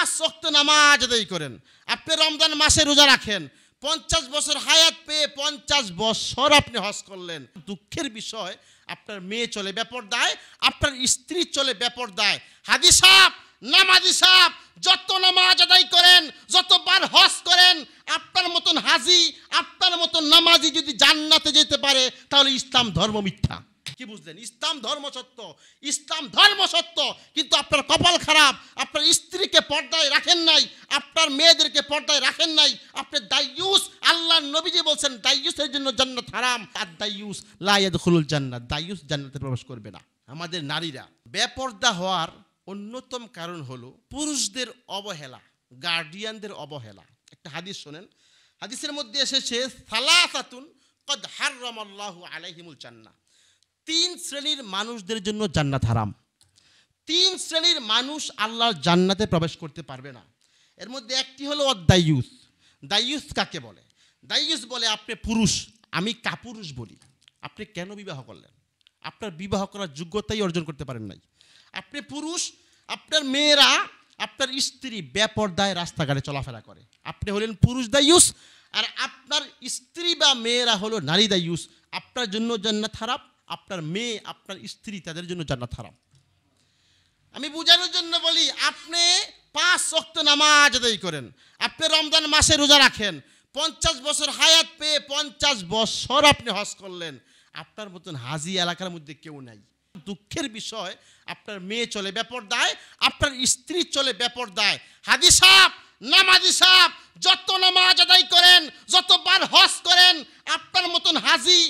পাঁচ অক্ত নামাজ আদায় করেন আপনি রমজান মাসে রোজা রাখেন পঞ্চাশ বছর হায়াত পেয়ে পঞ্চাশ বছর আপনি হজ করলেন দুঃখের বিষয় আপনার মেয়ে চলে ব্যাপার দায় আপনার স্ত্রী চলে ব্যাপার দায় হাদি সাহ নামাজি সাহ যত নামাজ আদায় করেন যতবার হজ করেন আপনার মতন হাজি আপনার মতন নামাজি যদি জান্নাতে যেতে পারে তাহলে ইসলাম ধর্ম মিথ্যা কি বুঝলেন ইসলাম ধর্ম সত্য ইসলাম ধর্ম সত্য কিন্তু আপনার কপাল খারাপ আপনার স্ত্রীকে পর্দায় রাখেন নাই আপনার মেয়েদেরকে পর্দায় রাখেন নাই আপনি দায়ুস আল্লাহ নবীজি বলছেন দায়ুসের জন্য জান্নাত হারাম আর দাইয়ুস খুলুল জান্নাত দাইয়ুস জান্নাতে প্রবেশ করবে না আমাদের নারীরা বেপর্দা হওয়ার অন্যতম কারণ হলো পুরুষদের অবহেলা গার্ডিয়ানদের অবহেলা একটা হাদিস শোনেন হাদিসের মধ্যে এসেছে সালাসাতুন কদ হার রমাল্লাহ আলাইহিমুল জান্নাত তিন শ্রেণীর মানুষদের জন্য জান্নাত হারাম তিন শ্রেণীর মানুষ আল্লাহর জান্নাতে প্রবেশ করতে পারবে না এর মধ্যে একটি হলো অদ্দায়ুস দায়ুস কাকে বলে দায়ুস বলে আপনি পুরুষ আমি কাপুরুষ বলি আপনি কেন বিবাহ করলেন আপনার বিবাহ করার যোগ্যতাই অর্জন করতে পারেন নাই আপনি পুরুষ আপনার মেয়েরা আপনার স্ত্রী বেপর্দায় রাস্তাঘাটে চলাফেরা করে আপনি হলেন পুরুষ দায়ুস আর আপনার স্ত্রী বা মেয়েরা হলো নারী দায়ুস আপনার জন্য জান্নাত খারাপ আপনার মেয়ে আপনার স্ত্রী তাদের জন্য জান্নাত হারাম আমি বোঝানোর জন্য বলি আপনি পাঁচ শক্ত নামাজ আদায় করেন আপনি রমজান মাসে রোজা রাখেন পঞ্চাশ বছর হায়াত পেয়ে পঞ্চাশ বছর আপনি হজ করলেন আপনার মতন হাজি এলাকার মধ্যে কেউ নাই দুঃখের বিষয় আপনার মেয়ে চলে ব্যাপার দায় আপনার স্ত্রী চলে ব্যাপার দায় হাজি সাপ নামাজি সাপ যত নামাজ আদায় করেন যতবার হজ করেন আপনার মতন হাজি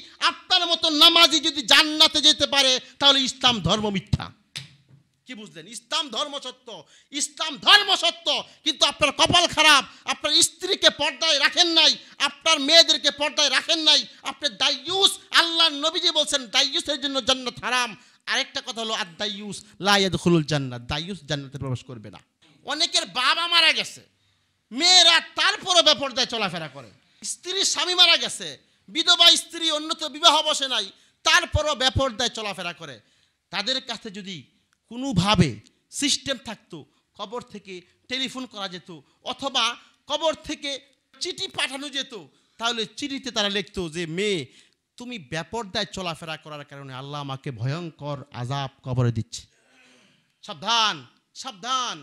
নামাজি যদি জান্নাতে যেতে পারে তাহলে ইসলাম ধর্ম মিথ্যা কি বুঝলেন ইসলাম ধর্ম সত্য ইসলাম ধর্ম সত্য কিন্তু আপনার কপাল খারাপ আপনার স্ত্রীকে পর্দায় রাখেন নাই আপনার মেয়েদেরকে পর্দায় রাখেন নাই আপনি দায়ুস আল্লাহ নবীজি বলছেন দায়ুসের জন্য জান্নাত হারাম আরেকটা কথা হলো আর দায়ুস দাইয়ুস লাইয়াদুল জান্নাত দায়ুস জান্নাতে প্রবেশ করবে না অনেকের বাবা মারা গেছে মেয়েরা তারপরও বেপর্দায় চলাফেরা করে স্ত্রীর স্বামী মারা গেছে বিধবা স্ত্রী অন্যত বিবাহ বসে নাই তারপরও ব্যাপরদায় চলাফেরা করে তাদের কাছে যদি কোনোভাবে সিস্টেম থাকতো কবর থেকে টেলিফোন করা যেত অথবা কবর থেকে চিঠি পাঠানো যেত তাহলে চিঠিতে তারা লিখতো যে মেয়ে তুমি ব্যাপরদায় চলাফেরা করার কারণে আল্লাহ আমাকে ভয়ঙ্কর আজাব কবরে দিচ্ছে সাবধান সাবধান